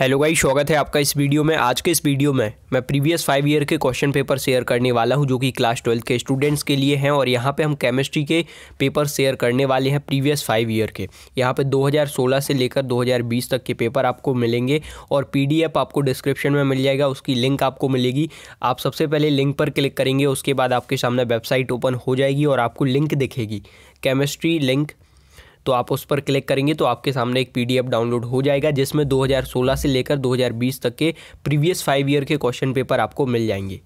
hello भाई स्वागत है आपका इस वीडियो में आज के इस वीडियो में मैं प्रीवियस फाइव ईयर के क्वेश्चन पेपर शेयर करने वाला हूं जो कि क्लास ट्वेल्थ के स्टूडेंट्स के लिए हैं और यहां पे हम केमिस्ट्री के पेपर शेयर करने वाले हैं प्रीवियस फाइव ईयर के यहां पे 2016 से लेकर 2020 तक के पेपर आपको मिलेंगे और पी आपको डिस्क्रिप्शन में मिल जाएगा उसकी लिंक आपको मिलेगी आप सबसे पहले लिंक पर क्लिक करेंगे उसके बाद आपके सामने वेबसाइट ओपन हो जाएगी और आपको लिंक दिखेगी केमिस्ट्री लिंक तो आप उस पर क्लिक करेंगे तो आपके सामने एक पीडीएफ डाउनलोड हो जाएगा जिसमें 2016 से लेकर 2020 तक के प्रीवियस फाइव ईयर के क्वेश्चन पेपर आपको मिल जाएंगे